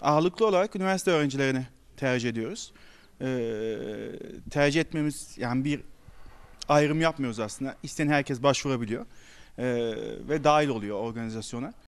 ağırlıklı olarak üniversite öğrencilerini tercih ediyoruz. E, tercih etmemiz yani bir ayrım yapmıyoruz aslında. İsteyen herkes başvurabiliyor e, ve dahil oluyor organizasyona.